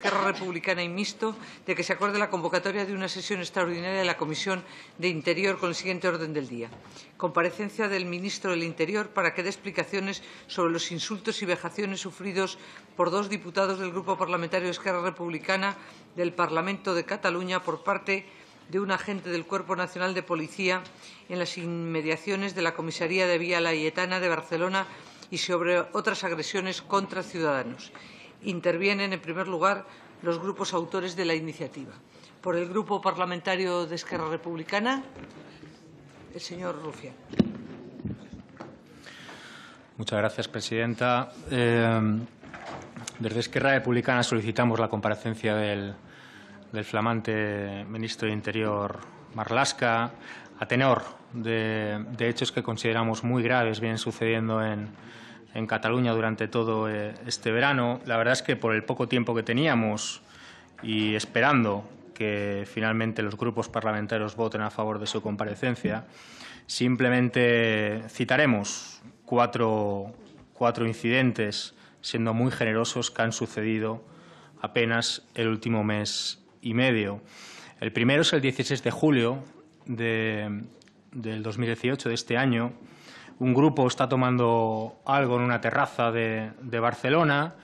Esquerra Republicana y Mixto de que se acuerde la convocatoria de una sesión extraordinaria de la Comisión de Interior con el siguiente orden del día. Comparecencia del ministro del Interior para que dé explicaciones sobre los insultos y vejaciones sufridos por dos diputados del Grupo Parlamentario de Esquerra Republicana del Parlamento de Cataluña por parte de un agente del Cuerpo Nacional de Policía en las inmediaciones de la Comisaría de Vía Laietana de Barcelona y sobre otras agresiones contra ciudadanos intervienen, en primer lugar, los grupos autores de la iniciativa. Por el Grupo Parlamentario de Esquerra Republicana, el señor Rufián. Muchas gracias, presidenta. Eh, desde Esquerra Republicana solicitamos la comparecencia del, flamante ministro de Interior Marlasca a tenor de, de hechos que consideramos muy graves vienen sucediendo en, en Cataluña durante todo eh, este verano. La verdad es que por el poco tiempo que teníamos y esperando que finalmente los grupos parlamentarios voten a favor de su comparecencia, simplemente citaremos cuatro, cuatro incidentes, siendo muy generosos, que han sucedido apenas el último mes y medio. El primero es el 16 de julio de, del 2018, de este año, un grupo está tomando algo en una terraza de, Barcelona,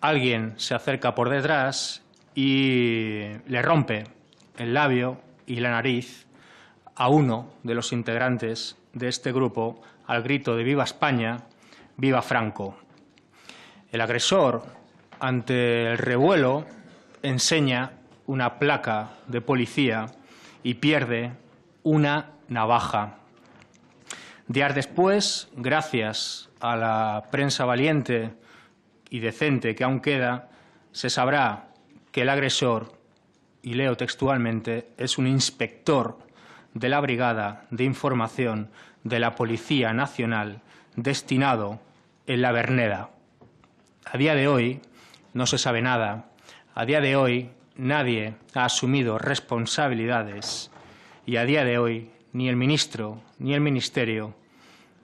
alguien se acerca por detrás y le rompe el labio y la nariz a uno de los integrantes de este grupo al grito de Viva España, Viva Franco. El agresor, ante el revuelo, enseña una placa de policía y pierde una navaja. Días después, gracias a la prensa valiente y decente que aún queda, se sabrá que el agresor, y leo textualmente, es un inspector de la Brigada de Información de la Policía Nacional destinado en la Berneda. A día de hoy no se sabe nada. A día de hoy nadie ha asumido responsabilidades y a día de hoy ni el ministro ni el ministerio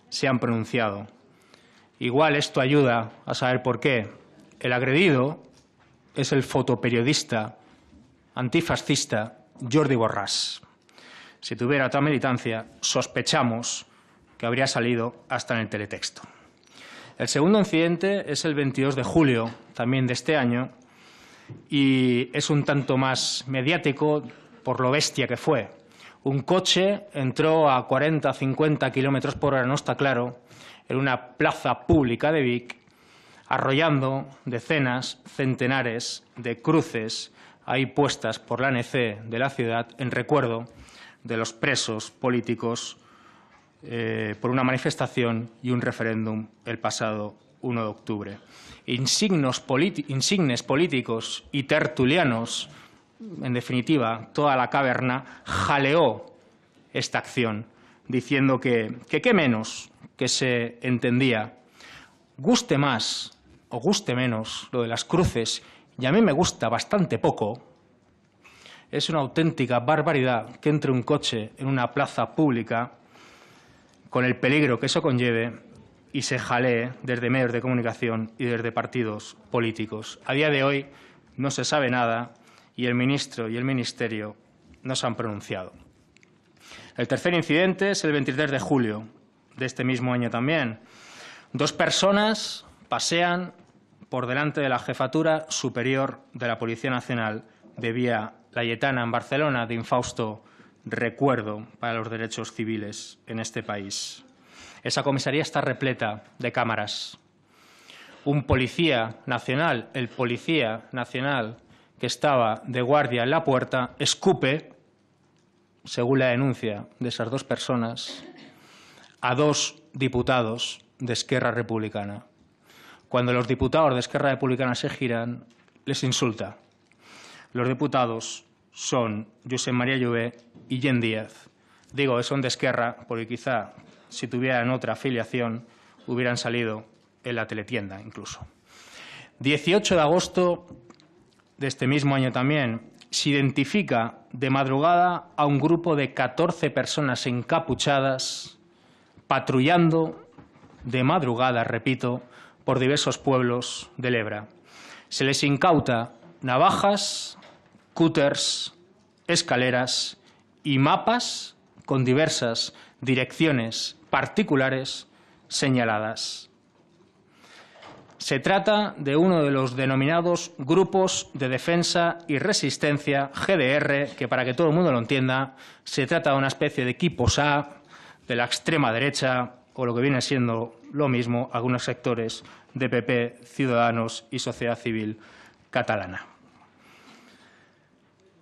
se han pronunciado. Igual esto ayuda a saber por qué. El agredido es el fotoperiodista antifascista Jordi Borras. Si tuviera tal militancia, sospechamos que habría salido hasta en el teletexto. El segundo incidente es el 22 de julio, también de este año, y es un tanto más mediático por lo bestia que fue. Un coche entró a 40, 50 kilómetros por hora, no está claro, en una plaza pública de Vic, arrollando decenas, centenares de cruces ahí puestas por la ANC de la ciudad en recuerdo de los presos políticos eh, por una manifestación y un referéndum el pasado 1 de octubre. insignes políticos y tertulianos en definitiva, toda la caverna jaleó esta acción, diciendo que qué menos que se entendía, guste más o guste menos lo de las cruces, y a mí me gusta bastante poco, es una auténtica barbaridad que entre un coche en una plaza pública, con el peligro que eso conlleve, y se jalee desde medios de comunicación y desde partidos políticos. A día de hoy no se sabe nada y el ministro y el ministerio no se han pronunciado. El tercer incidente es el 23 de julio de este mismo año también. Dos personas pasean por delante de la jefatura superior de la Policía Nacional de Vía Layetana en Barcelona de infausto recuerdo para los derechos civiles en este país. Esa comisaría está repleta de cámaras. Un policía nacional, el policía nacional que estaba de guardia en la puerta escupe, según la denuncia de esas dos personas, a dos diputados de Esquerra Republicana. Cuando los diputados de Esquerra Republicana se giran, les insulta. Los diputados son José María Llobé y Jen Díaz. Digo, son de Esquerra porque quizá si tuvieran otra afiliación hubieran salido en la teletienda incluso. 18 de agosto de este mismo año también, se identifica de madrugada a un grupo de 14 personas encapuchadas patrullando de madrugada, repito, por diversos pueblos del Ebra. Se les incauta navajas, cúters, escaleras y mapas con diversas direcciones particulares señaladas. Se trata de uno de los denominados grupos de defensa y resistencia GDR, que para que todo el mundo lo entienda, se trata de una especie de equipos A de la extrema derecha o lo que viene siendo lo mismo algunos sectores de PP, Ciudadanos y sociedad civil catalana.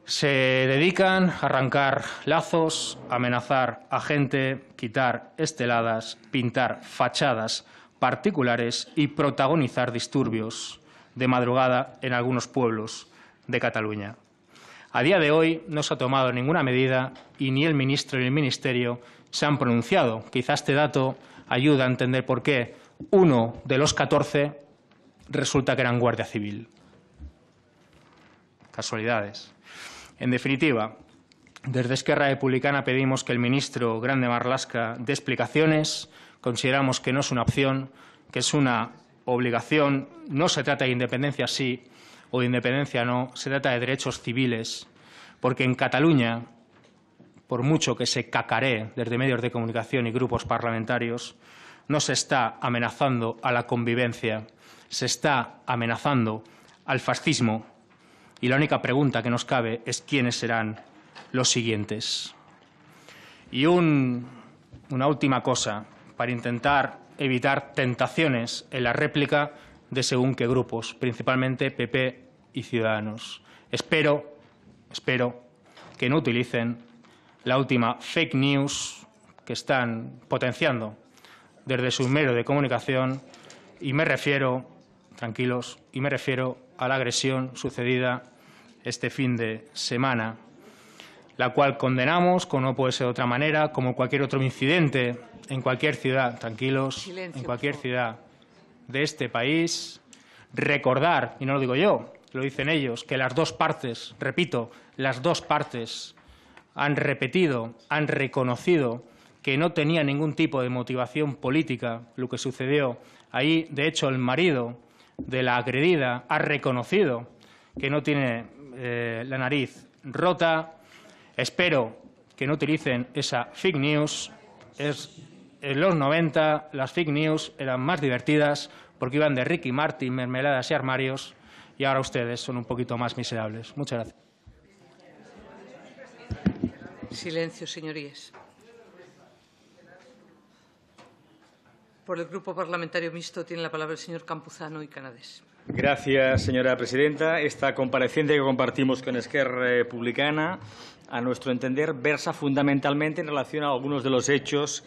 Se dedican a arrancar lazos, amenazar a gente, quitar esteladas, pintar fachadas particulares y protagonizar disturbios de madrugada en algunos pueblos de Cataluña. A día de hoy no se ha tomado ninguna medida y ni el ministro ni el ministerio se han pronunciado. Quizá este dato ayuda a entender por qué uno de los catorce resulta que eran Guardia Civil. Casualidades. En definitiva, desde Esquerra Republicana pedimos que el ministro Grande Marlasca dé explicaciones consideramos que no es una opción, que es una obligación. No se trata de independencia sí o de independencia no, se trata de derechos civiles, porque en Cataluña, por mucho que se cacaré desde medios de comunicación y grupos parlamentarios, no se está amenazando a la convivencia, se está amenazando al fascismo. Y la única pregunta que nos cabe es quiénes serán los siguientes. Y una última cosa para intentar evitar tentaciones en la réplica de según qué grupos, principalmente PP y Ciudadanos. Espero, espero que no utilicen la última fake news que están potenciando desde su mero de comunicación y me refiero, tranquilos, y me refiero a la agresión sucedida este fin de semana la cual condenamos, como no puede ser de otra manera, como cualquier otro incidente en cualquier ciudad, tranquilos, en cualquier ciudad de este país. Recordar, y no lo digo yo, lo dicen ellos, que las dos partes, repito, las dos partes han repetido, han reconocido que no tenía ningún tipo de motivación política lo que sucedió ahí. De hecho, el marido de la agredida ha reconocido que no tiene eh, la nariz rota, Espero que no utilicen esa fake news. en los 90 las fake news eran más divertidas porque iban de Ricky Martin, mermeladas y armarios, y ahora ustedes son un poquito más miserables. Muchas gracias. Silencio, señorías. Por el Grupo Parlamentario Mixto tiene la palabra el señor Campuzano y Canadés. Gracias, señora presidenta. Esta comparecencia que compartimos con Esquerra Republicana, a nuestro entender, versa fundamentalmente en relación a algunos de los hechos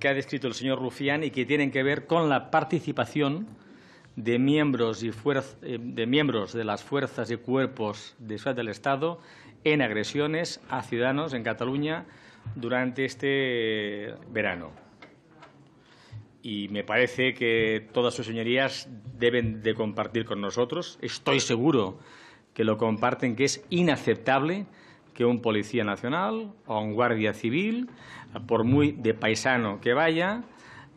que ha descrito el señor Rufián y que tienen que ver con la participación de miembros, y eh, de, miembros de las fuerzas y cuerpos de del Estado en agresiones a ciudadanos en Cataluña durante este verano y me parece que todas sus señorías deben de compartir con nosotros. Estoy seguro que lo comparten, que es inaceptable que un policía nacional o un guardia civil, por muy de paisano que vaya,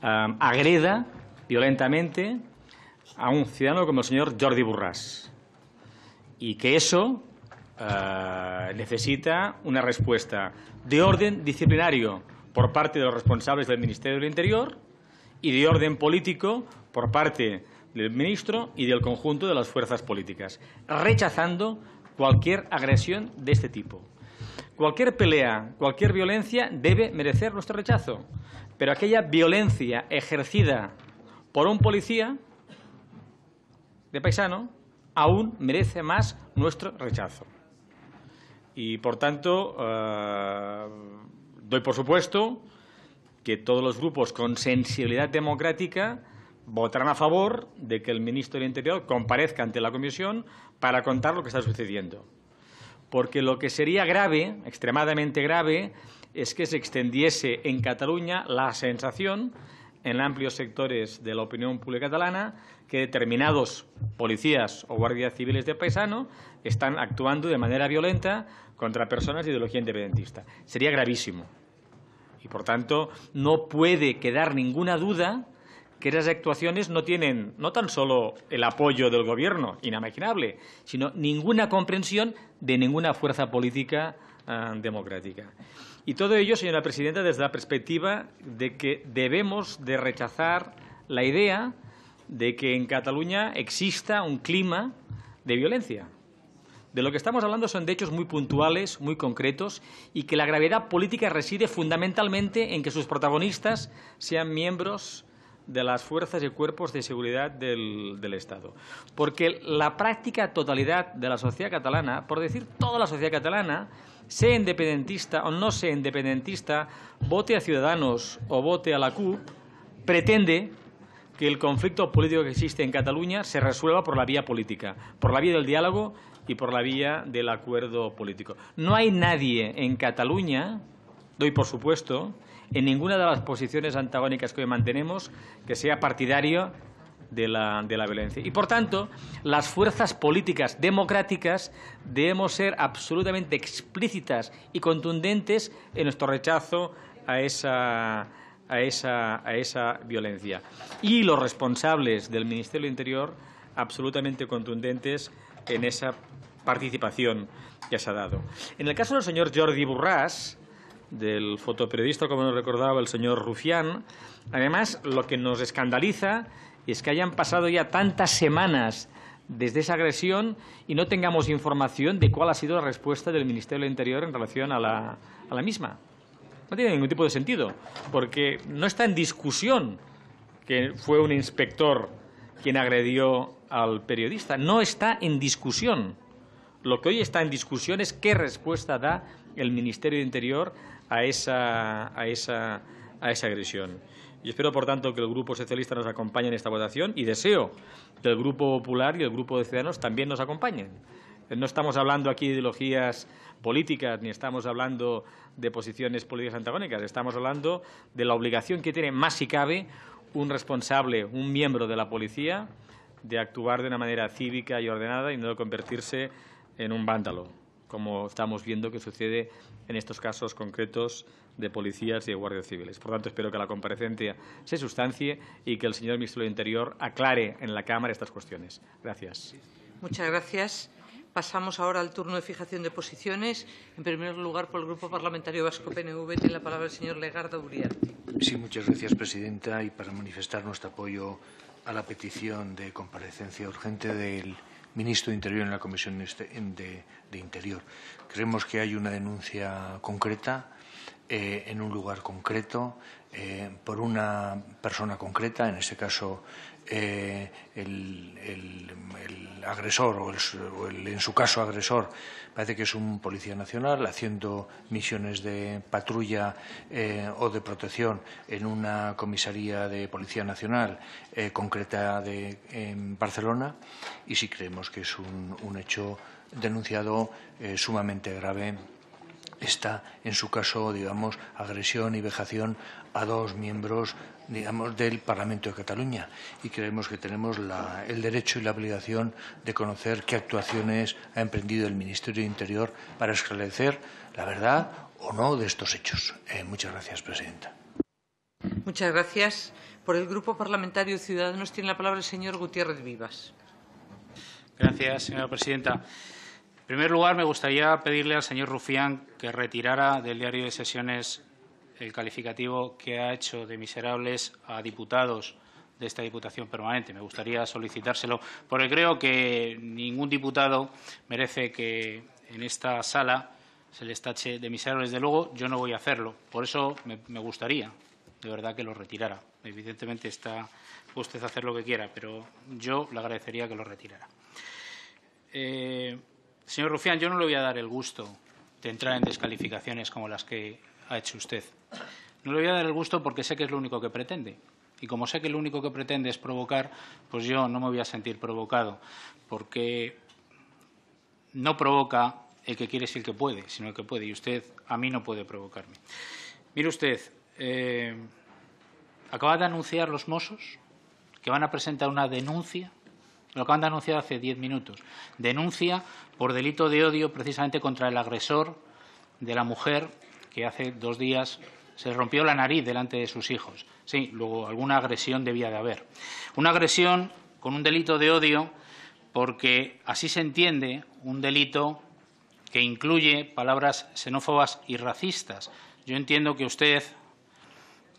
agreda violentamente a un ciudadano como el señor Jordi Burras. Y que eso ah, necesita una respuesta de orden disciplinario por parte de los responsables del Ministerio del Interior y de orden político por parte del ministro y del conjunto de las fuerzas políticas, rechazando cualquier agresión de este tipo. Cualquier pelea, cualquier violencia debe merecer nuestro rechazo, pero aquella violencia ejercida por un policía de paisano aún merece más nuestro rechazo. Y, por tanto, eh, doy por supuesto que todos los grupos con sensibilidad democrática votarán a favor de que el ministro del Interior comparezca ante la Comisión para contar lo que está sucediendo. Porque lo que sería grave, extremadamente grave, es que se extendiese en Cataluña la sensación en amplios sectores de la opinión pública catalana que determinados policías o guardias civiles de paisano están actuando de manera violenta contra personas de ideología independentista. Sería gravísimo. Y por tanto, no puede quedar ninguna duda que esas actuaciones no tienen no tan solo el apoyo del Gobierno, inimaginable, sino ninguna comprensión de ninguna fuerza política eh, democrática. Y todo ello, señora presidenta, desde la perspectiva de que debemos de rechazar la idea de que en Cataluña exista un clima de violencia. De lo que estamos hablando son de hechos muy puntuales, muy concretos, y que la gravedad política reside fundamentalmente en que sus protagonistas sean miembros de las fuerzas y cuerpos de seguridad del, del, Estado. Porque la práctica totalidad de la sociedad catalana, por decir toda la sociedad catalana, sea independentista o no sea independentista, vote a Ciudadanos o vote a la CUP, pretende que el conflicto político que existe en Cataluña se resuelva por la vía política, por la vía del diálogo y por la vía del acuerdo político. No hay nadie en Cataluña, doy por supuesto, en ninguna de las posiciones antagónicas que hoy mantenemos que sea partidario de la, violencia. Y por tanto, las fuerzas políticas democráticas debemos ser absolutamente explícitas y contundentes en nuestro rechazo a esa, a a esa violencia. Y los responsables del Ministerio del Interior absolutamente contundentes en esa participación que se ha dado. En el caso del señor Jordi Burras del fotoperiodista, como nos recordaba el señor Rufián, además lo que nos escandaliza es que hayan pasado ya tantas semanas desde esa agresión y no tengamos información de cuál ha sido la respuesta del Ministerio del Interior en relación a la, a la misma. No tiene ningún tipo de sentido, porque no está en discusión que fue un inspector quien agredió al periodista. No está en discusión. Lo que hoy está en discusión es qué respuesta da el Ministerio de Interior a esa, a esa, a esa agresión. Y espero, por tanto, que el Grupo Socialista nos acompañe en esta votación y deseo que el Grupo Popular y el Grupo de Ciudadanos también nos acompañen. No estamos hablando aquí de ideologías políticas ni estamos hablando de posiciones políticas antagónicas. Estamos hablando de la obligación que tiene, más si cabe, un responsable, un miembro de la policía, de actuar de una manera cívica y ordenada y no de convertirse en un vándalo, como estamos viendo que sucede en estos casos concretos de policías y de guardias civiles. Por tanto, espero que la comparecencia se sustancie y que el señor ministro de Interior aclare en la Cámara estas cuestiones. Gracias. Muchas gracias. Pasamos ahora al turno de fijación de posiciones. En primer lugar, por el Grupo Parlamentario Vasco PNV, tiene la palabra el señor Legarda Uriarte. Sí, muchas gracias, presidenta. Y para manifestar nuestro apoyo a la petición de comparecencia urgente del ministro de Interior en la Comisión este-, de, Interior. Creemos que hay una denuncia concreta eh, en un lugar concreto eh, por una persona concreta, en este caso eh, el, agresor o, el, en su caso agresor parece que es un policía nacional haciendo misiones de patrulla eh, o de protección en una comisaría de policía nacional eh, concreta de en Barcelona y si creemos que es un hecho denunciado sumamente grave está, en su caso, digamos, agresión y vejación a dos miembros digamos, del Parlamento de Cataluña y creemos que tenemos el derecho y la obligación de conocer qué actuaciones ha emprendido el Ministerio de Interior para esclarecer la verdad o no de estos hechos. Eh, muchas gracias, Presidenta. Muchas gracias. Por el Grupo Parlamentario Ciudadanos tiene la palabra el señor Gutiérrez Vivas. Gracias, señora presidenta. En primer lugar, me gustaría pedirle al señor Rufián que retirara del diario de sesiones el calificativo que ha hecho de miserables a diputados de esta Diputación Permanente. Me gustaría solicitárselo, porque creo que ningún diputado merece que en esta sala se les tache de miserables. Desde luego, yo no voy a hacerlo. Por eso me, gustaría, de verdad, que lo retirara. Evidentemente está usted a hacer lo que quiera, pero yo le agradecería que lo retirara. Eh, señor Rufián, yo no le voy a dar el gusto de entrar en descalificaciones como las que ha hecho usted. No le voy a dar el gusto porque sé que es lo único que pretende. Y como sé que lo único que pretende es provocar, pues yo no me voy a sentir provocado, porque no provoca el que quiere es el que puede, sino el que puede. Y usted a mí no puede provocarme. Mire usted, eh, acaba de anunciar los Mossos que van a presentar una denuncia, lo acaban de anunciar hace diez minutos, denuncia por delito de odio precisamente contra el agresor de la mujer que hace dos días se rompió la nariz delante de sus hijos. Sí, luego alguna agresión debía de haber. Una agresión con un delito de odio porque así se entiende un delito que incluye palabras xenófobas y racistas. Yo entiendo que usted,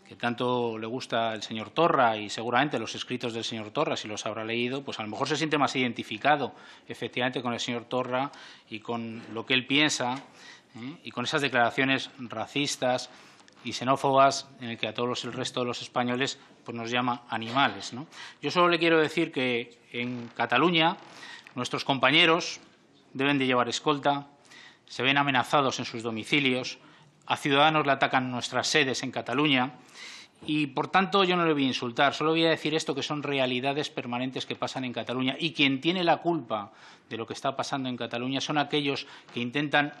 que tanto le gusta el señor Torra y seguramente los escritos del señor Torra, si los habrá leído, pues a lo mejor se siente más identificado efectivamente con el señor Torra y con lo que él piensa ¿eh? y con esas declaraciones racistas y xenófobas en el que a todos el resto de los españoles pues nos llama animales. Yo solo le quiero decir que en Cataluña nuestros compañeros deben de llevar escolta, se ven amenazados en sus domicilios, a ciudadanos le atacan nuestras sedes en Cataluña y, por tanto, yo no le voy a insultar, solo voy a decir esto que son realidades permanentes que pasan en Cataluña y quien tiene la culpa de lo que está pasando en Cataluña son aquellos que intentan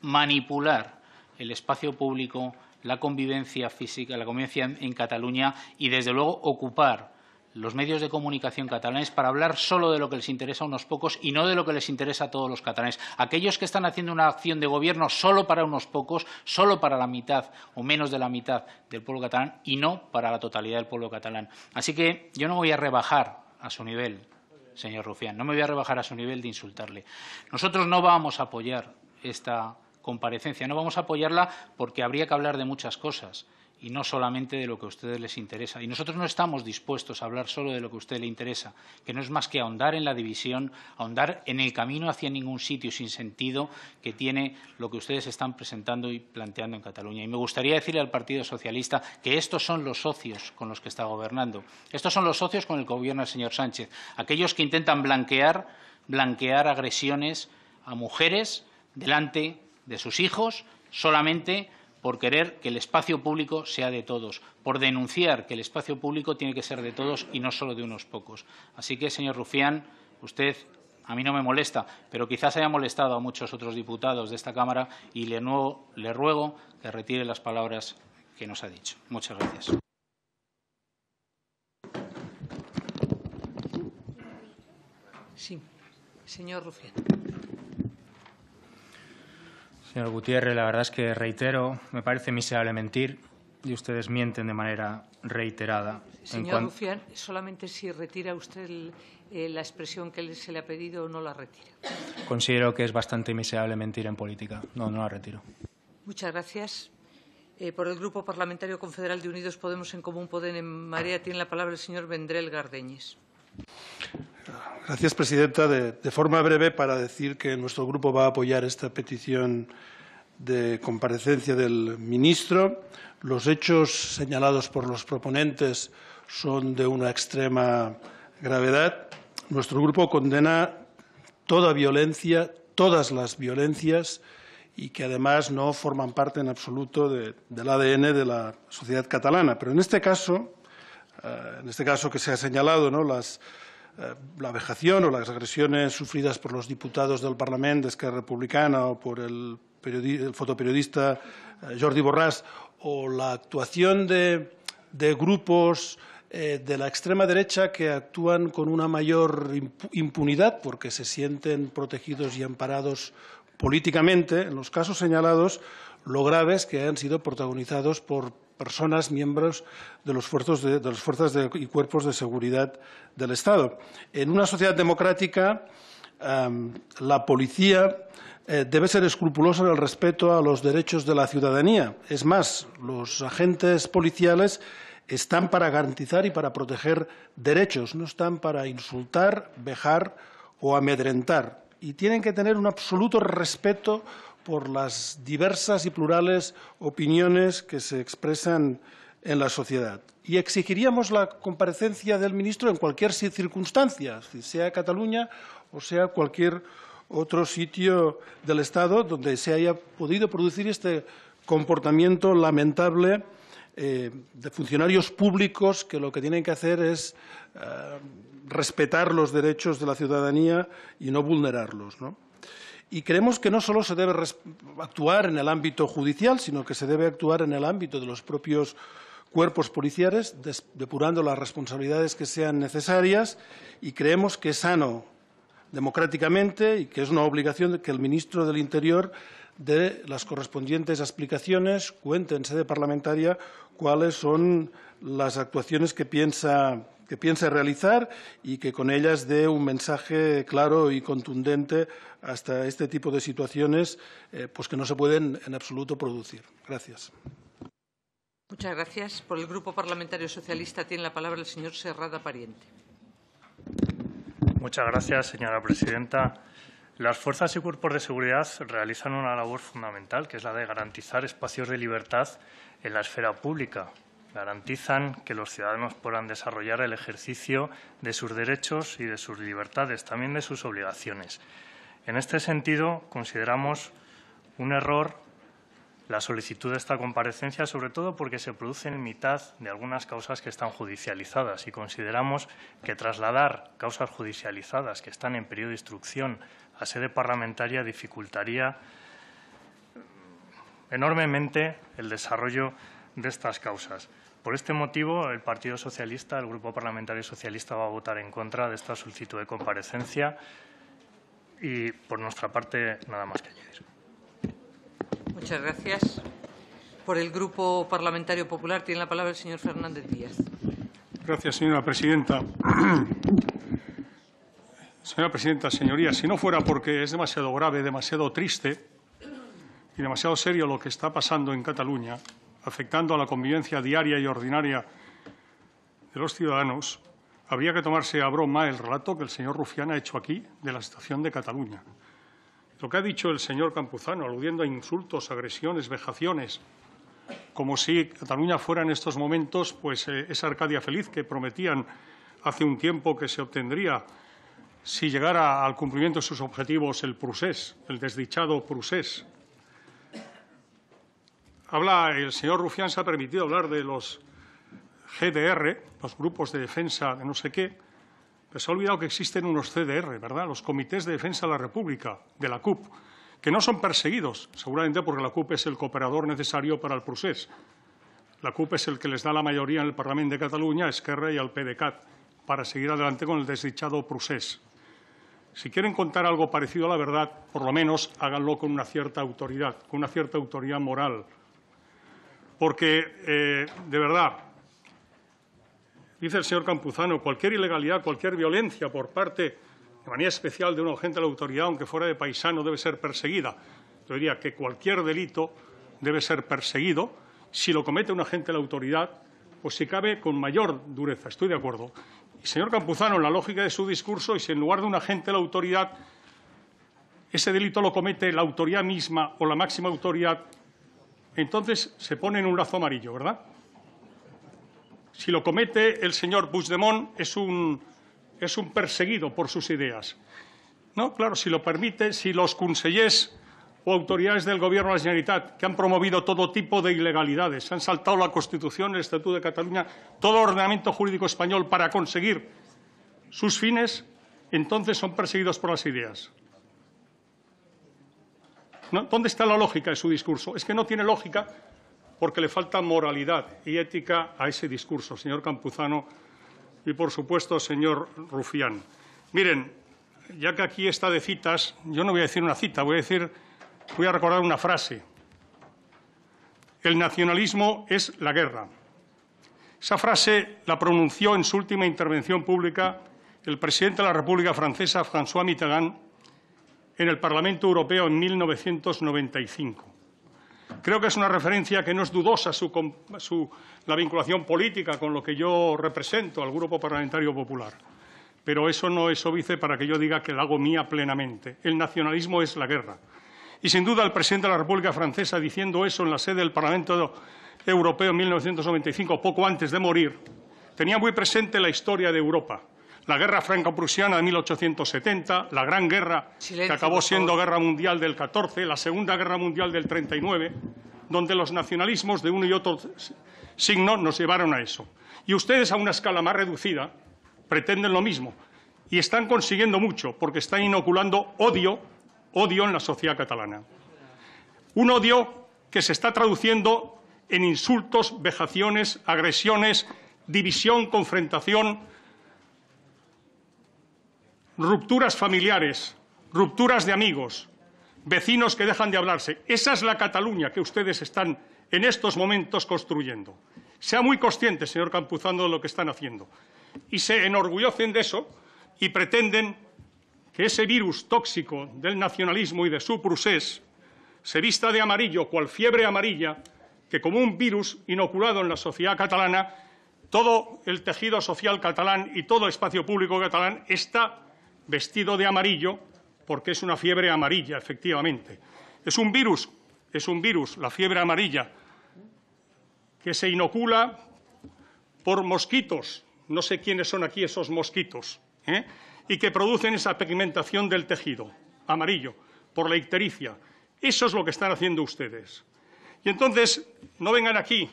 manipular el espacio público, la convivencia física, la convivencia en, Cataluña y, desde luego, ocupar los medios de comunicación catalanes para hablar solo de lo que les interesa a unos pocos y no de lo que les interesa a todos los catalanes. Aquellos que están haciendo una acción de gobierno solo para unos pocos, solo para la mitad o menos de la mitad del pueblo catalán y no para la totalidad del pueblo catalán. Así que yo no voy a rebajar a su nivel, señor Rufián, no me voy a rebajar a su nivel de insultarle. Nosotros no vamos a apoyar esta no vamos a apoyarla porque habría que hablar de muchas cosas y no solamente de lo que a ustedes les interesa. Y nosotros no estamos dispuestos a hablar solo de lo que a usted le interesa, que no es más que ahondar en la división, ahondar en el camino hacia ningún sitio sin sentido que tiene lo que ustedes están presentando y planteando en Cataluña. Y me gustaría decirle al Partido Socialista que estos son los socios con los que está gobernando. Estos son los socios con el Gobierno del señor Sánchez. Aquellos que intentan blanquear, blanquear agresiones a mujeres delante de sus hijos solamente por querer que el espacio público sea de todos, por denunciar que el espacio público tiene que ser de todos y no solo de unos pocos. Así que, señor Rufián, usted a mí no me molesta, pero quizás haya molestado a muchos otros diputados de esta Cámara y le, nuevo, le ruego que retire las palabras que nos ha dicho. Muchas gracias. Sí, señor Rufián. Señor Gutiérrez, la verdad es que reitero, me parece miserable mentir y ustedes mienten de manera reiterada. Señor Rufián, solamente si retira usted eh, la expresión que se le ha pedido o no la retira. Considero que es bastante miserable mentir en política. No, no la retiro. Muchas gracias. Eh, por el Grupo Parlamentario Confederal de Unidos Podemos en Común poder en Marea tiene la palabra el señor Vendrell Gardeñes. Gracias, presidenta. De, forma breve, para decir que nuestro grupo va a apoyar esta petición de comparecencia del ministro. Los hechos señalados por los proponentes son de una extrema gravedad. Nuestro grupo condena toda violencia, todas las violencias y que además no forman parte en absoluto del ADN de la sociedad catalana. Pero en este caso, eh, en este caso que se ha señalado, ¿no? Eh, la vejación o las agresiones sufridas por los diputados del Parlamento de Esquerra Republicana o por el, fotoperiodista eh, Jordi Borrás, o la actuación de, grupos de la extrema derecha que actúan con una mayor impunidad porque se sienten protegidos y amparados Políticamente, en los casos señalados, lo graves es que han sido protagonizados por personas, miembros de, los las fuerzas y cuerpos de seguridad del Estado. En una sociedad democrática, em, la policía eh, debe ser escrupulosa en el respeto a los derechos de la ciudadanía. Es más, los agentes policiales están para garantizar y para proteger derechos, no están para insultar, vejar o amedrentar y tienen que tener un absoluto respeto por las diversas y plurales opiniones que se expresan en la sociedad. Y exigiríamos la comparecencia del ministro en cualquier circunstancia, sea Cataluña o sea cualquier otro sitio del Estado donde se haya podido producir este comportamiento lamentable eh, de funcionarios públicos que lo que tienen que hacer es eh, respetar los derechos de la ciudadanía y no vulnerarlos. Y creemos que no solo se debe actuar en el ámbito judicial, sino que se debe actuar en el ámbito de los propios cuerpos policiales, depurando las responsabilidades que sean necesarias y creemos que es sano democráticamente y que es una obligación que el ministro del Interior de las correspondientes explicaciones, cuéntense de parlamentaria cuáles son las actuaciones que piensa, realizar y que con ellas dé un mensaje claro y contundente hasta este tipo de situaciones eh, pues que no se pueden en absoluto producir. Gracias. Muchas gracias. Por el Grupo Parlamentario Socialista tiene la palabra el señor Serrada Pariente. Muchas gracias, señora presidenta. Las fuerzas y cuerpos de seguridad realizan una labor fundamental, que es la de garantizar espacios de libertad en la esfera pública. Garantizan que los ciudadanos puedan desarrollar el ejercicio de sus derechos y de sus libertades, también de sus obligaciones. En este sentido, consideramos un error la solicitud de esta comparecencia, sobre todo porque se produce en mitad de algunas causas que están judicializadas y consideramos que trasladar causas judicializadas que están en periodo de instrucción la sede parlamentaria dificultaría enormemente el desarrollo de estas causas. Por este motivo, el Partido Socialista, el Grupo Parlamentario Socialista, va a votar en contra de esta solicitud de comparecencia y, por nuestra parte, nada más que añadir. Muchas gracias. Por el Grupo Parlamentario Popular tiene la palabra el señor Fernández Díaz. Gracias, señora presidenta. Señora presidenta, señorías, si no fuera porque es demasiado grave, demasiado triste y demasiado serio lo que está pasando en Cataluña, afectando a la convivencia diaria y ordinaria de los ciudadanos, habría que tomarse a broma el relato que el señor Rufián ha hecho aquí de la situación de Cataluña. Lo que ha dicho el señor Campuzano, aludiendo a insultos, agresiones, vejaciones, como si Cataluña fuera en estos momentos pues, eh, esa Arcadia feliz que prometían hace un tiempo que se obtendría si llegara al cumplimiento de sus objetivos el Prusés, el desdichado Prusés. Habla, el señor Rufián se ha permitido hablar de los GDR, los grupos de defensa de no sé qué, pero se ha olvidado que existen unos CDR, ¿verdad? Los Comités de Defensa de la República, de la CUP, que no son perseguidos, seguramente porque la CUP es el cooperador necesario para el procés. La CUP es el que les da la mayoría en el Parlamento de Cataluña, Esquerra y al PDeCAT, para seguir adelante con el desdichado procés. Si quieren contar algo parecido a la verdad, por lo menos háganlo con una cierta autoridad, con una cierta autoridad moral. Porque, eh, de verdad, dice el señor Campuzano, cualquier ilegalidad, cualquier violencia por parte, de manera especial, de un agente de la autoridad, aunque fuera de paisano, debe ser perseguida. Yo diría que cualquier delito debe ser perseguido. Si lo comete un agente de la autoridad, pues si cabe, con mayor dureza. Estoy de acuerdo. Y, señor Campuzano, en la lógica de su discurso, y si en lugar de un agente de la autoridad, ese delito lo comete la autoridad misma o la máxima autoridad, entonces se pone en un lazo amarillo, ¿verdad? Si lo comete el señor Puigdemont, es un, es un perseguido por sus ideas. No, claro, si lo permite, si los consellers o autoridades del Gobierno de la Generalitat que han promovido todo tipo de ilegalidades, han saltado la Constitución, el Estatuto de Cataluña, todo ordenamiento jurídico español para conseguir sus fines, entonces son perseguidos por las ideas. ¿Dónde está la lógica de su discurso? Es que no tiene lógica porque le falta moralidad y ética a ese discurso, señor Campuzano y, por supuesto, señor Rufián. Miren, ya que aquí está de citas, yo no voy a decir una cita, voy a decir Voy a recordar una frase. El nacionalismo es la guerra. Esa frase la pronunció en su última intervención pública el presidente de la República Francesa, François Mitterrand, en el Parlamento Europeo en 1995. Creo que es una referencia que no es dudosa su, la vinculación política con lo que yo represento al Grupo Parlamentario Popular. Pero eso no es óbice para que yo diga que la hago mía plenamente. El nacionalismo es la guerra. Y sin duda el presidente de la República Francesa diciendo eso en la sede del Parlamento Europeo en 1995, poco antes de morir, tenía muy presente la historia de Europa. La guerra franco-prusiana de 1870, la Gran Guerra, que acabó siendo Guerra Mundial del 14, la Segunda Guerra Mundial del 39, donde los nacionalismos de uno y otro signo nos llevaron a eso. Y ustedes, a una escala más reducida, pretenden lo mismo. Y están consiguiendo mucho, porque están inoculando odio odio en la sociedad catalana. Un odio que se está traduciendo en insultos, vejaciones, agresiones, división, confrontación, rupturas familiares, rupturas de amigos, vecinos que dejan de hablarse. Esa es la Cataluña que ustedes están en estos momentos construyendo. Sea muy consciente, señor Campuzano, de lo que están haciendo. Y se enorgullecen de eso y pretenden ese virus tóxico del nacionalismo y de su procés se vista de amarillo, cual fiebre amarilla, que como un virus inoculado en la sociedad catalana, todo el tejido social catalán y todo el espacio público catalán está vestido de amarillo porque es una fiebre amarilla, efectivamente. Es un virus, es un virus, la fiebre amarilla, que se inocula por mosquitos. No sé quiénes son aquí esos mosquitos. ¿eh? y que producen esa pigmentación del tejido amarillo por la ictericia. Eso es lo que están haciendo ustedes. Y entonces, no vengan aquí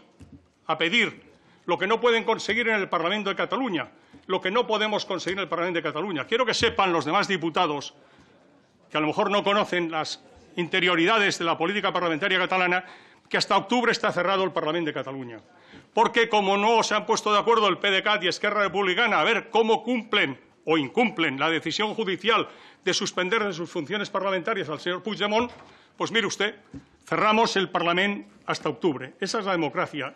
a pedir lo que no pueden conseguir en el Parlamento de Cataluña, lo que no podemos conseguir en el Parlamento de Cataluña. Quiero que sepan los demás diputados, que a lo mejor no conocen las interioridades de la política parlamentaria catalana, que hasta octubre está cerrado el Parlamento de Cataluña. Porque como no se han puesto de acuerdo el PDCAT y Esquerra Republicana a ver cómo cumplen o incumplen la decisión judicial de suspender de sus funciones parlamentarias al señor Puigdemont, pues mire usted, cerramos el Parlamento hasta octubre. Esa es la democracia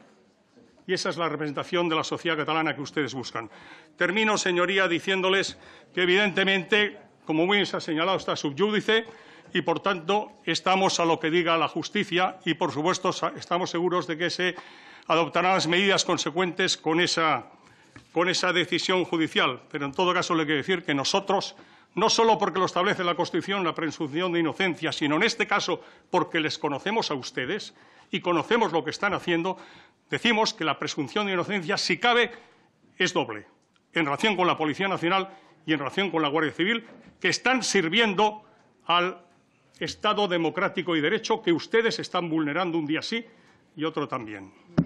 y esa es la representación de la sociedad catalana que ustedes buscan. Termino, señoría, diciéndoles que, evidentemente, como muy bien se ha señalado, está subyúdice y, por tanto, estamos a lo que diga la justicia y, por supuesto, estamos seguros de que se adoptarán las medidas consecuentes con esa con esa decisión judicial. Pero en todo caso le quiero decir que nosotros, no solo porque lo establece la Constitución, la presunción de inocencia, sino en este caso porque les conocemos a ustedes y conocemos lo que están haciendo, decimos que la presunción de inocencia, si cabe, es doble en relación con la Policía Nacional y en relación con la Guardia Civil, que están sirviendo al Estado democrático y derecho que ustedes están vulnerando un día sí y otro también.